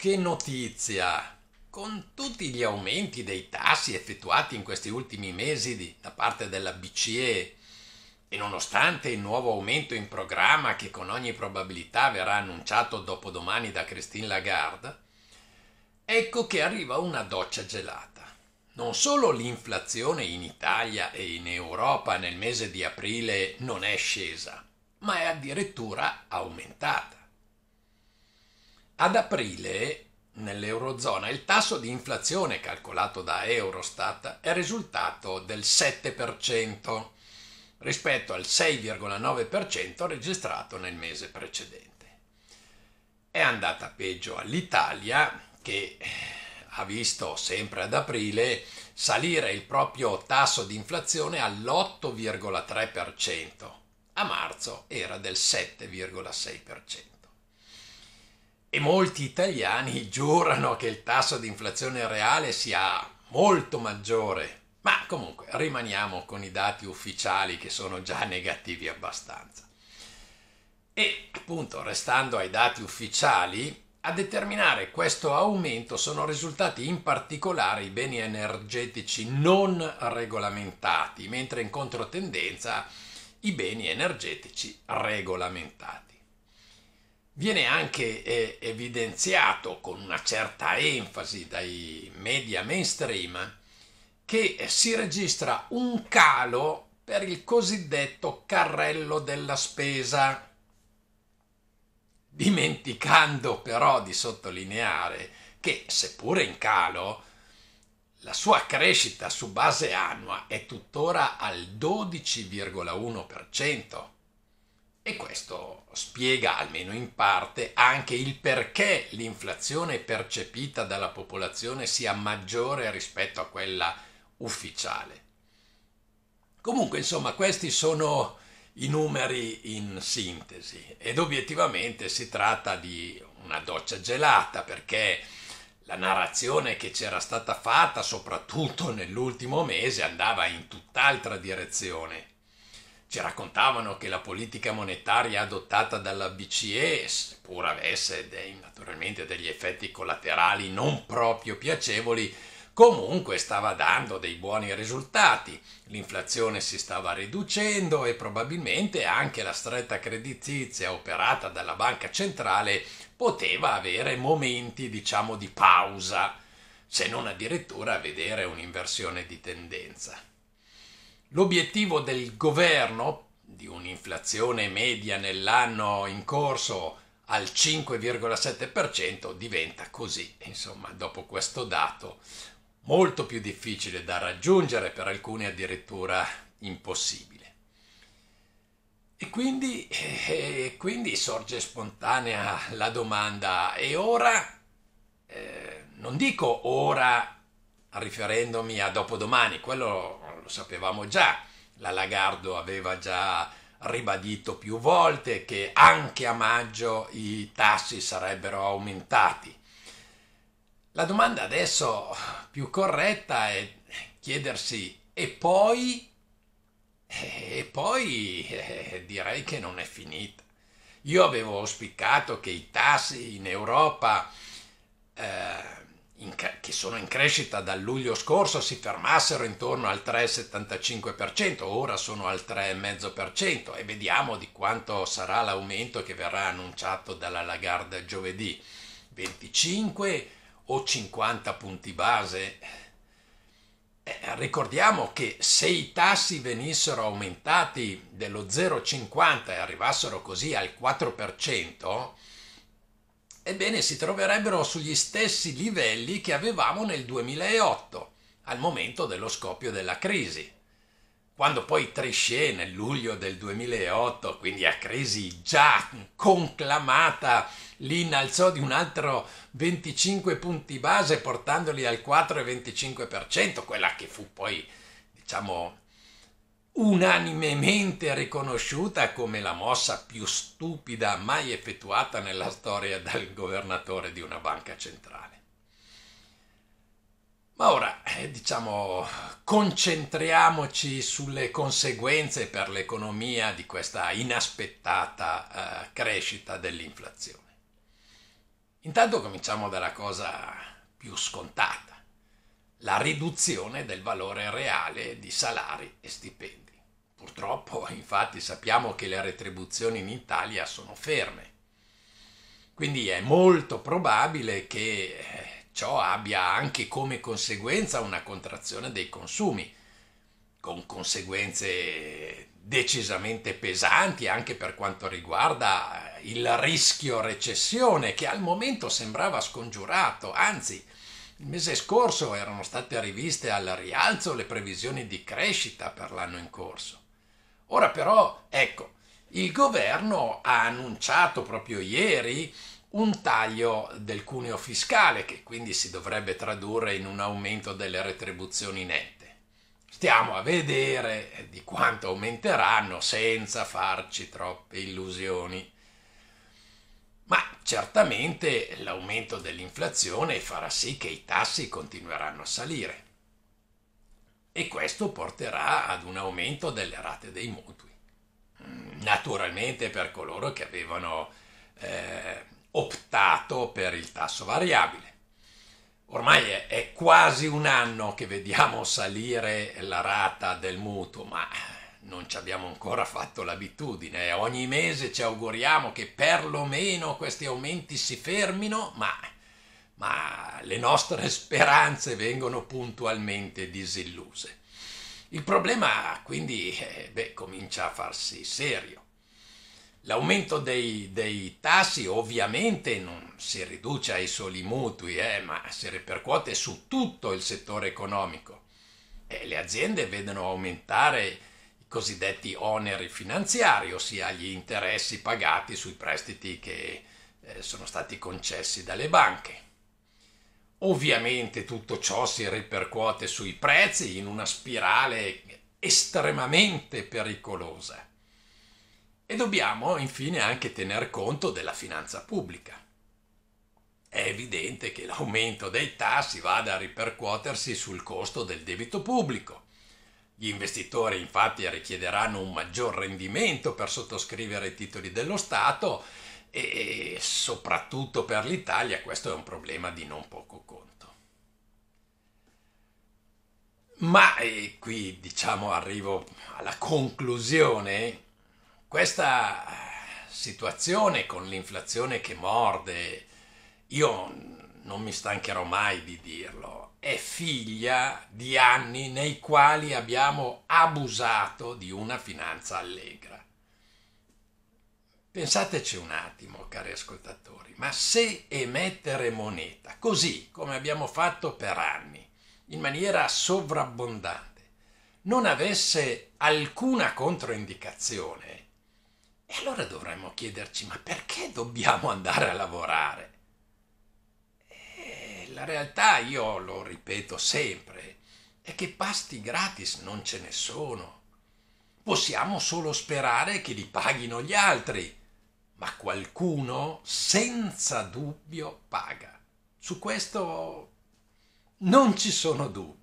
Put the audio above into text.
che notizia! Con tutti gli aumenti dei tassi effettuati in questi ultimi mesi di, da parte della BCE e nonostante il nuovo aumento in programma che con ogni probabilità verrà annunciato dopodomani da Christine Lagarde, ecco che arriva una doccia gelata. Non solo l'inflazione in Italia e in Europa nel mese di aprile non è scesa, ma è addirittura aumentata. Ad aprile nell'Eurozona il tasso di inflazione calcolato da Eurostat è risultato del 7% rispetto al 6,9% registrato nel mese precedente. È andata peggio all'Italia che ha visto sempre ad aprile salire il proprio tasso di inflazione all'8,3%, a marzo era del 7,6% e molti italiani giurano che il tasso di inflazione reale sia molto maggiore. Ma comunque rimaniamo con i dati ufficiali che sono già negativi abbastanza. E appunto, restando ai dati ufficiali, a determinare questo aumento sono risultati in particolare i beni energetici non regolamentati, mentre in controtendenza i beni energetici regolamentati. Viene anche eh, evidenziato con una certa enfasi dai media mainstream che si registra un calo per il cosiddetto carrello della spesa, dimenticando però di sottolineare che, seppure in calo, la sua crescita su base annua è tuttora al 12,1%. E questo spiega almeno in parte anche il perché l'inflazione percepita dalla popolazione sia maggiore rispetto a quella ufficiale. Comunque, insomma, questi sono i numeri in sintesi ed obiettivamente si tratta di una doccia gelata perché la narrazione che c'era stata fatta, soprattutto nell'ultimo mese, andava in tutt'altra direzione ci raccontavano che la politica monetaria adottata dalla BCE, seppur avesse dei, naturalmente degli effetti collaterali non proprio piacevoli, comunque stava dando dei buoni risultati, l'inflazione si stava riducendo e probabilmente anche la stretta creditizia operata dalla banca centrale poteva avere momenti diciamo di pausa, se non addirittura vedere un'inversione di tendenza. L'obiettivo del governo di un'inflazione media nell'anno in corso al 5,7% diventa così, insomma, dopo questo dato molto più difficile da raggiungere, per alcuni addirittura impossibile. E quindi, e eh, eh, quindi sorge spontanea la domanda, e ora, eh, non dico ora riferendomi a dopodomani, quello lo sapevamo già, la Lagardo aveva già ribadito più volte che anche a maggio i tassi sarebbero aumentati. La domanda adesso più corretta è chiedersi e poi e poi eh, direi che non è finita. Io avevo auspicato che i tassi in Europa che sono in crescita dal luglio scorso si fermassero intorno al 3,75%, ora sono al 3,5% e vediamo di quanto sarà l'aumento che verrà annunciato dalla Lagarde giovedì. 25 o 50 punti base? Eh, ricordiamo che se i tassi venissero aumentati dello 0,50 e arrivassero così al 4%, ebbene si troverebbero sugli stessi livelli che avevamo nel 2008, al momento dello scoppio della crisi. Quando poi Trichet nel luglio del 2008, quindi a crisi già conclamata, li innalzò di un altro 25 punti base portandoli al 4,25%, quella che fu poi, diciamo, unanimemente riconosciuta come la mossa più stupida mai effettuata nella storia dal governatore di una banca centrale. Ma ora, eh, diciamo, concentriamoci sulle conseguenze per l'economia di questa inaspettata eh, crescita dell'inflazione. Intanto cominciamo dalla cosa più scontata la riduzione del valore reale di salari e stipendi. Purtroppo, infatti, sappiamo che le retribuzioni in Italia sono ferme. Quindi è molto probabile che eh, ciò abbia anche come conseguenza una contrazione dei consumi, con conseguenze decisamente pesanti anche per quanto riguarda il rischio recessione che al momento sembrava scongiurato, anzi il mese scorso erano state riviste al rialzo le previsioni di crescita per l'anno in corso. Ora però, ecco, il governo ha annunciato proprio ieri un taglio del cuneo fiscale che quindi si dovrebbe tradurre in un aumento delle retribuzioni nette. Stiamo a vedere di quanto aumenteranno senza farci troppe illusioni. Ma certamente l'aumento dell'inflazione farà sì che i tassi continueranno a salire e questo porterà ad un aumento delle rate dei mutui. Mm, naturalmente per coloro che avevano eh, optato per il tasso variabile. Ormai è, è quasi un anno che vediamo salire la rata del mutuo, ma non ci abbiamo ancora fatto l'abitudine. Ogni mese ci auguriamo che perlomeno questi aumenti si fermino, ma, ma le nostre speranze vengono puntualmente disilluse. Il problema quindi eh, beh, comincia a farsi serio. L'aumento dei, dei, tassi ovviamente non si riduce ai soli mutui, eh, ma si ripercuote su tutto il settore economico. Eh, le aziende vedono aumentare cosiddetti oneri finanziari, ossia gli interessi pagati sui prestiti che eh, sono stati concessi dalle banche. Ovviamente tutto ciò si ripercuote sui prezzi in una spirale estremamente pericolosa. E dobbiamo infine anche tener conto della finanza pubblica. È evidente che l'aumento dei tassi vada a ripercuotersi sul costo del debito pubblico gli investitori infatti richiederanno un maggior rendimento per sottoscrivere i titoli dello Stato e soprattutto per l'Italia questo è un problema di non poco conto. Ma e qui diciamo arrivo alla conclusione, questa situazione con l'inflazione che morde, io non mi stancherò mai di dirlo, è figlia di anni nei quali abbiamo abusato di una finanza allegra. Pensateci un attimo, cari ascoltatori, ma se emettere moneta, così come abbiamo fatto per anni, in maniera sovrabbondante, non avesse alcuna controindicazione, e allora dovremmo chiederci ma perché dobbiamo andare a lavorare? La realtà, io lo ripeto sempre, è che pasti gratis non ce ne sono. Possiamo solo sperare che li paghino gli altri, ma qualcuno senza dubbio paga. Su questo non ci sono dubbi.